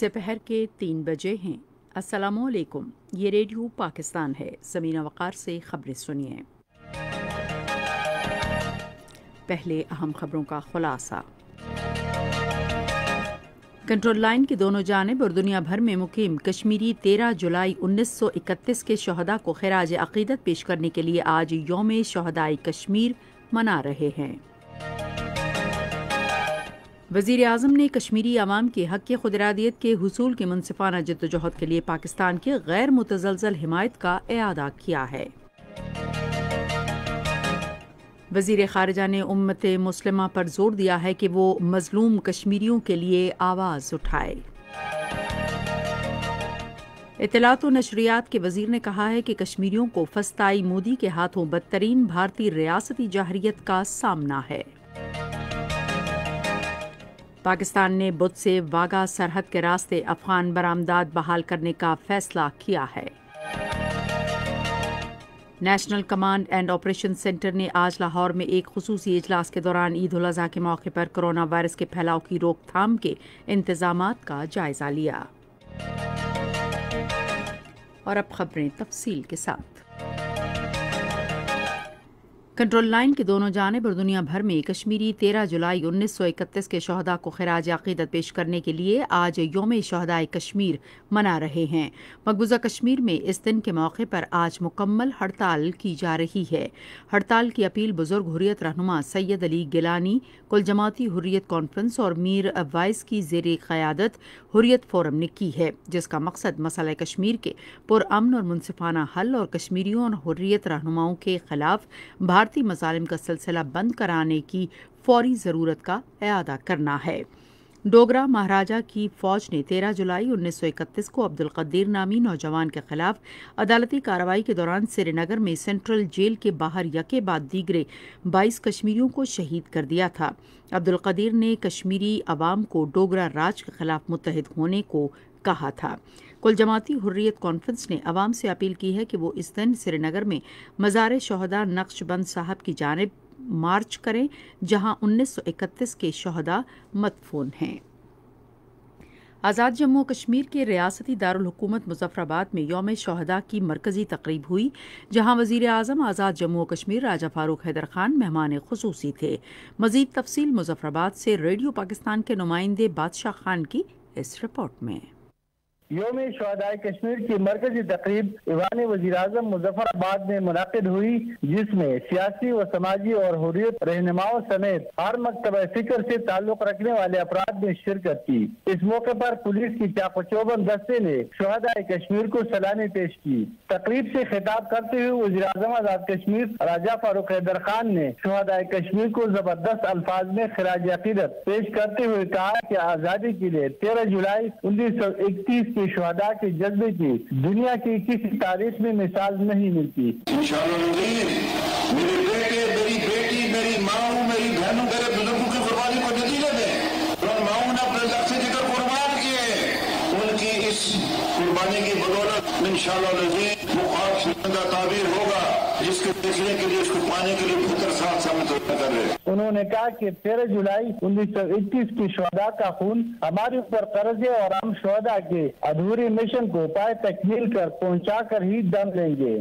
सपहर के तीन बजे हैं असलकुम ये रेडियो पाकिस्तान है समीना वक़ार से खबरें सुनिए पहले अहम खबरों का खुलासा कंट्रोल लाइन की दोनों जानब और दुनिया भर में मुकीम कश्मीरी तेरह जुलाई 1931 के शहदा को खराज अकीदत पेश करने के लिए आज योम शहदाई कश्मीर मना रहे हैं वजीर अजम ने कश्मीरी आवाम के हक के खुदरादियत के हसूल के मुनफाना जदोजहद के लिए पाकिस्तान के गैर मुतजल हिमायत का अदा किया है वजीर खारजा ने उम्मत मुस्लिम पर जोर दिया है कि वो मजलूम कश्मीरियों के लिए आवाज़ उठाए इतलात नशरियात के वजीर ने कहा है कि कश्मीरियों को फस्ताई मोदी के हाथों बदतरीन भारतीय रियासती जहरीत का सामना है पाकिस्तान ने बुध से वागा सरहद के रास्ते अफगान बरामदाद बहाल करने का फैसला किया है national command and operation centre ने आज लाहौर में एक खसूस इजलास के दौरान ईद उल अजहा के मौके पर कोरोना वायरस के फैलाव की रोकथाम के इंतजाम का जायजा लिया और अब खबरें तफसील के साथ कंट्रोल लाइन के दोनों जानब और दुनिया भर में कश्मीरी तेरह जुलाई उन्नीस सौ इकतीस के शहदा को खराज अकीदत पेश करने के लिए आज योम शहदाय कश्मीर मना रहे हैं मकबूजा कश्मीर में इस दिन के मौके पर आज मुकम्मल हड़ताल की जा रही है हड़ताल की अपील बुजुर्ग हुर्रियत रहनुमा सैयद अली गिलानी कुल जमाती हुर्रियत कॉन्फ्रेंस और मीर वाइस की जेर क़्यादत हुर्रियत फोरम ने की है जिसका मकसद मसला कश्मीर के पुरान और मुनफाना हल और कश्मीरियों और हुर्रियत रहनुमाओं के खिलाफ भारत शरारती मजालिम का सिलसिला बंद कराने की फौरी ज़रूरत का अदा करना है डोगरा महाराजा की फौज ने 13 जुलाई 1931 को अब्दुल कद्दीर नामी नौजवान के खिलाफ अदालती कार्रवाई के दौरान श्रीनगर में सेंट्रल जेल के बाहर यके बाद दीगरे 22 कश्मीरियों को शहीद कर दिया था अब्दुल कदीर ने कश्मीरी आवाम को डोगरा राज के खिलाफ मुतहद होने को कहा था कुल जमाती हुर्रियत कॉन्फ्रेंस ने आवाम से अपील की है कि वो इस दिन श्रीनगर में मज़ार शहदा नक्शबंद साहब की जानब मार्च करें जहां 1931 के शहदा मतफून हैं आज़ाद जम्मू कश्मीर के रियासती दारकूमत मुजफ्फराबाद में योम शहदा की मरकजी तकरीब हुई जहां वजीर अजम आज़ाद जम्मू कश्मीर राजा फारूक हैदर खान मेहमान खसूसी थे मजीद तफसील मुजफ्फराबाद से रेडियो पाकिस्तान के नुमाइंदे बादशाह खान की इस रिपोर्ट में योम शहदाय कश्मीर की मरकजी तकरीब ईवान वजी अजम मुजफ्फराबाद में मुनद हुई जिसमें सियासी व समाजी और हुरियत रहनुमाओं समेत हर मकतब फिक्र से ताल्लुक रखने वाले अपराध ने शिरकत की इस मौके पर पुलिस की चापचौबन दस्ते ने शहदाय कश्मीर को सलामी पेश की तकरीब से खिताब करते हुए वजी अजम आजाद कश्मीर राजा फारूक हैदर खान ने शहदाय कश्मीर को जबरदस्त अल्फाज में खराज अकीदत पेश करते हुए कहा की आज़ादी के लिए तेरह जुलाई उन्नीस सौ इकतीस के शहदा के जज्बे की दुनिया की किसी तारीख में मिसाल नहीं मिलती तो मेरे बेटे मेरी बेटी मेरी माओ मेरी बहनों मेरे बुजुर्गों की कुर्बानी को नतीजे दें और माओ ने अपने लक्ष्य जिक्र कुर्बान किए उनकी इस कुर्बानी की बदौलत इन शाह के लिए उसको पाने के लिए साथ कर रहे उन्होंने कहा कि तेरह जुलाई उन्नीस सौ इक्कीस की शहदा का खून हमारे ऊपर कर्जे और हम शहदा के अधूरे मिशन को पाए तकमील कर पहुँचा कर ही दम लेंगे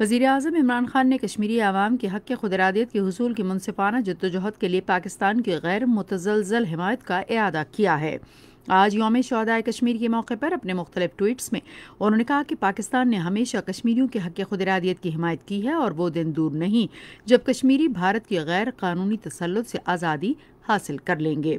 वजीर अजम इमरान खान ने कश्मीरी आवाम के हक के खुदरादियत के हसूल की मुनसिफाना जद्दोजहद के लिए पाकिस्तान की गैर मुतजलजल हमायत का अदा किया है आज योम शहदाय कश्मीर के मौके पर अपने मुख्तलिफ ट्वीट्स में उन्होंने कहा कि पाकिस्तान ने हमेशा कश्मीरियों के हक खुदरादियत की हिमायत की है और वो दिन दूर नहीं जब कश्मीरी भारत के गैर कानूनी तसलत से आज़ादी हासिल कर लेंगे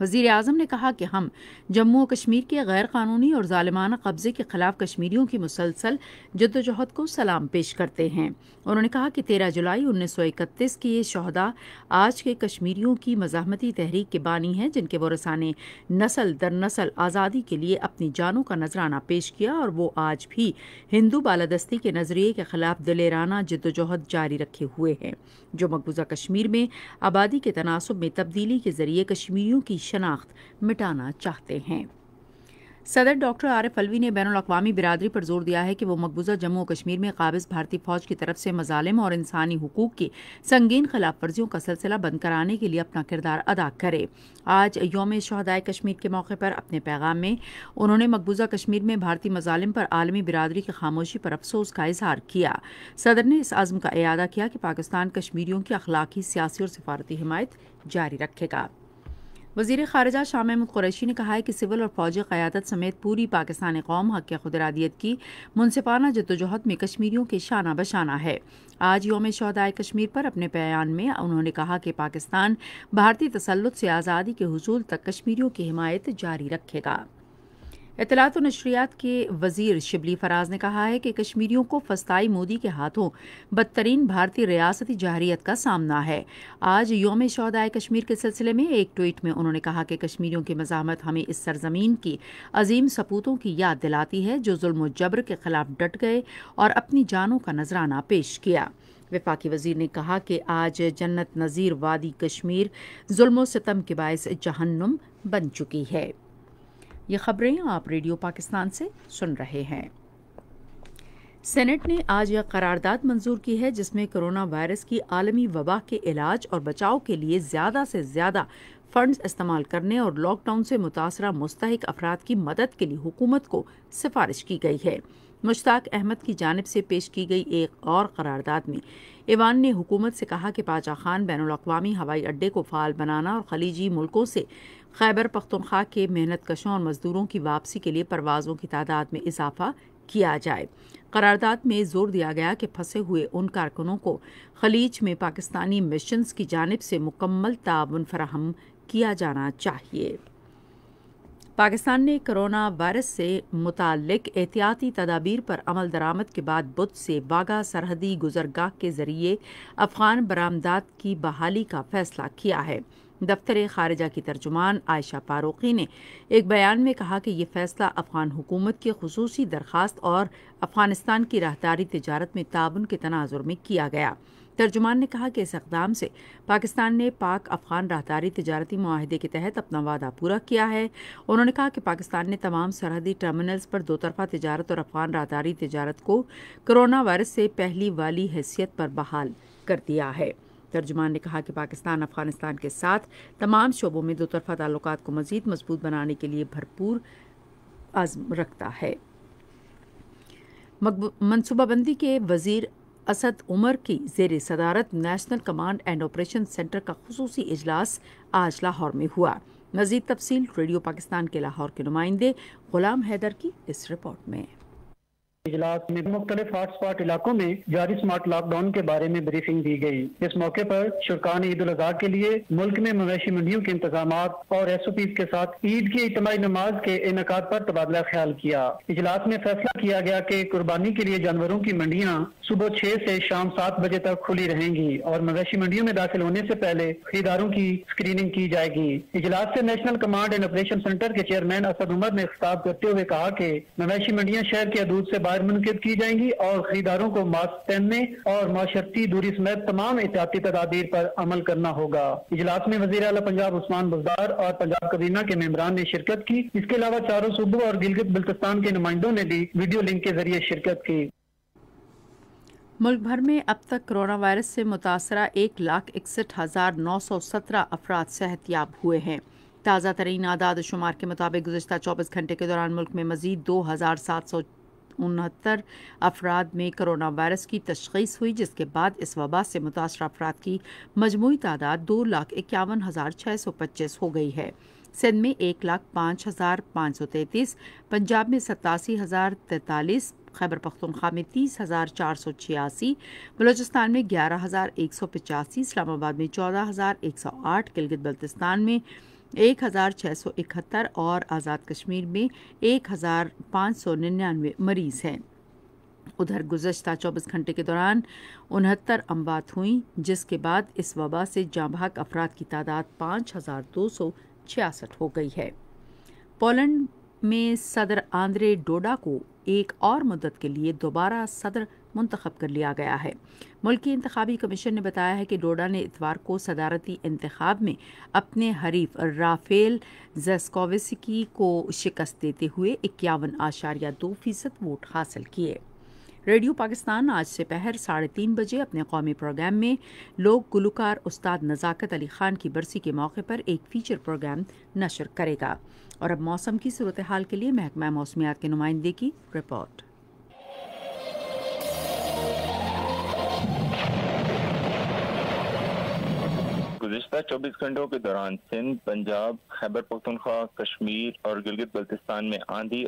वजीर अजम ने कहा कि हम जम्मू और कश्मीर के गैर कानूनी और ालिमाना कब्ज़े के खिलाफ कश्मीरियों की मुसलसल जदोजहद को सलाम पेश करते हैं उन्होंने कहा कि तेरह जुलाई उन्नीस सौ इकतीस की ये शहदा आज के कश्मीरियों की मजामती तहरीक के बानी हैं जिनके वरसा ने नसल दर नसल आज़ादी के लिए अपनी जानों का नजराना पेश किया और वो आज भी हिंदू बालादस्ती के नज़रिए के खिलाफ दिलेराना जदोजहद जारी रखे हुए हैं जो मकबूजा कश्मीर में आबादी के तनासब में तब्दीली के जरिए कश्मीरियों की शनाख्त मिटाना चाहते हैं सदर डॉक्टर आरिफ अलवी ने बैन अवी बिरादरी पर जोर दिया है कि वो मकबूजा जम्मू और कश्मीर में काबिज भारतीय फौज की तरफ से मजालिम और इंसानी हकूक की संगीन खिलाफ वर्जियों का सिलसिला बंद कराने के लिए अपना किरदार अदा करे आज योम शहदाय कश्मीर के मौके पर अपने पैगाम में उन्होंने मकबूजा कश्मीर में भारतीय मजालिम पर आलमी बिरादरी की खामोशी पर अफसोस का इजहार किया सदर ने इस आज़म का अदा किया कि पाकिस्तान कश्मीरियों की अखलाकी सियासी और सफारती हमायत जारी रखेगा वजीर खारजा शाह महमूद कुरैशी ने कहा है कि सिविल और फौजी क़्यादत समेत पूरी पाकिस्तानी कौम हक खुदरादियत की मुनसिफाना जदोजहद में कश्मीरियों के शाना बशाना है आज योम शहदाय कश्मीर पर अपने बयान में उन्होंने कहा कि पाकिस्तान भारतीय तसलुत से आज़ादी के हसूल तक कश्मीरियों की हिमायत जारी रखेगा इतलात नशरियात के वजीर शिबली फराज ने कहा है कि कश्मीरियों को फस्ताई मोदी के हाथों बदतरीन भारतीय रियासती जहरीत का सामना है आज योम शौदाय कश्मीर के सिलसिले में एक ट्वीट में उन्होंने कहा कि कश्मीरियों की मजामत हमें इस सरजमीन की अजीम सपूतों की याद दिलाती है जो जुल्म जबर के खिलाफ डट गए और अपनी जानों का नजराना पेश किया विफाकी वजीर ने कहा कि आज जन्नत नज़ीर वादी कश्मीर जुल्म सितम के बायस जहन्नुम बन चुकी है ये खबरें आप रेडियो पाकिस्तान से सुन रहे हैं सेनेट ने आज यह करारदाद मंजूर की है जिसमें कोरोना वायरस की आलमी वबा के इलाज और बचाव के लिए ज़्यादा से ज़्यादा फंड्स इस्तेमाल करने और लॉकडाउन से मुतासर मुस्तक अफराद की मदद के लिए हुकूमत को सिफारिश की गई है मुश्ताक अहमद की जानब से पेश की गई एक और करारदाद में ईवान ने हुकूमत से कहा कि पाचा खान बैन अवी हवाई अड्डे को फाल बनाना और खलीजी मुल्कों से खैबर पख्तनख्वा के मेहनत कशों और मजदूरों की वापसी के लिए परवाज़ों की तादाद में इजाफा किया जाए करारदाद में जोर दिया गया कि फंसे हुए उन कारकुनों को खलीज में पाकिस्तानी मिशंस की जानब से मुकम्मल ताउन फराहम किया जाना चाहिए पाकिस्तान ने कोरोना वायरस से मुतक एहतियाती तदाबीर पर अमल दरामद के बाद बुध से बाघा सरहदी गुजरगाह के जरिए अफगान बरामदात की बहाली का फैसला किया है दफ्तर खारजा की तर्जुमान आयशा फारूकी ने एक बयान में कहा कि यह फैसला अफगान हुकूमत की खसूसी दरख्वास्त और अफगानिस्तान की राहदारी तजारत में ताउन के तनाजुर में किया गया तर्जुमान ने कहा कि इस इकदाम से पाकिस्तान ने पाक अफगान राहदारी तजारती माहदे के तहत अपना वादा पूरा किया है उन्होंने कहा कि पाकिस्तान ने तमाम सरहदी टर्मिनल्स पर दो तरफा तजारत और अफगान राहदारी तजारत को कोरोना वायरस से पहली वाली हैसियत पर बहाल कर दिया है तर्जुमान ने कहा कि पाकिस्तान अफगानिस्तान के साथ तमाम शोबों में दो तरफा ताल्लुक को मजीद मजबूत बनाने के लिए भरपूर आजम रखता है मनसूबाबंदी के वजीर असद उमर की जेर सदारत national command and operation centre का खसूस इजलास आज लाहौर में हुआ मजीद तफसी रेडियो पाकिस्तान के लाहौर के नुमाइंदे गुलाम हैदर की इस रिपोर्ट में इजलास में मुख्तलिफ हॉटस्पॉट इलाकों में जारी स्मार्ट लॉकडाउन के बारे में ब्रीफिंग दी गई इस मौके पर शुरान ईद उल अजहा के लिए मुल्क में मवेशी मंडियों के इंतजाम और एस ओ पी के साथ ईद की इजमाही नमाज के इनका पर तबादला ख्याल किया इजलास में फैसला किया गया कि कुर्बानी के लिए जानवरों की मंडियाँ सुबह छह से शाम सात बजे तक खुली रहेंगी और मवेशी मंडियों में दाखिल होने से पहले खरीदारों की स्क्रीनिंग की जाएगी इजलास से national command and operation centre के चेयरमैन असद उमर ने खिताब करते हुए कहा कि मवेशी मंडियाँ शहर के अदूत से बाहर बाजार मुनद की जाएंगी और खरीदारों को मास्क पहनने और माशरती दूरी समेत तमाम एहतियाती तदाबीर पर अमल करना होगा इजलास में वजी अला पंजाब उस्मान बुजार और पंजाब कबीना के मेम्बरान ने शिरकत की इसके अलावा चारों सूबों और गिलगित बल्तिस्तान के नुमाइंदों ने भी वीडियो लिंक के जरिए शिरकत की मुल्क भर में अब तक कोरोना वायरस से मुतासरा एक लाख इकसठ हज़ार नौ सौ सत्रह अफराद सेहतियाब हुए हैं ताज़ा तरीन आदाद शुमार के मुताबिक गुजशत चौबीस घंटे के दौरान मुल्क में मजीद दो हज़ार सात सौ उनहत्तर अफराद में करोना वायरस की तशखीस हुई जिसके बाद इस वबा से मुतासर अफराद की मजमू तादाद दो लाख इक्यावन हज़ार छः सौ पच्चीस हो गई है सिंध में एक लाख पाँच हज़ार पाँच सौ तैतीस पंजाब में सतासी हज़ार तैतालीस खैबर पख्तनख्वा में तीस हज़ार चार सौ छियासी बलोचिस्तान में ग्यारह हज़ार एक सौ पचासी इस्लामाबाद में चौदह हज़ार एक सौ आठ गिलगित बल्तिस्तान में इकहत्तर और आज़ाद कश्मीर में निन्यानवे मरीज़ हैं उधर गुजशत 24 घंटे के दौरान उनहत्तर अमवात हुई जिसके बाद इस वबा से जांबाग अफराद की तादाद पाँच हज़ार दो सौ छियासठ हो गई है पोलैंड में सदर आंद्रे डोडा को एक और मुद्दत के लिए दोबारा सदर मुंतखब कर लिया गया है मुल्की इंतबी कमीशन ने बताया है कि डोडा ने इतवार को सदारती इंतबाब में अपने हरीफ राफेल जेस्कोविस्की को शिकस्त देते हुए इक्यावन आशारिया दो फीसद वोट हासिल किए रेडियो पाकिस्तान आज से पहर साढ़े तीन बजे अपने कौमी प्रोग्राम में लोक गुलकार उस्ताद नज़ाकत अली खान की बरसी के मौके पर एक फीचर प्रोग्राम नशर करेगा और अब मौसम की सूरत हाल के लिए महकमा मौसमियात के नुमाइंदे की रिपोर्ट गुजशत चौबीस घंटों के दौरान सिंध पंजाब खैबर पख्तनख्वा कश्मीर और गिलगित बल्तिस्तान में आंधी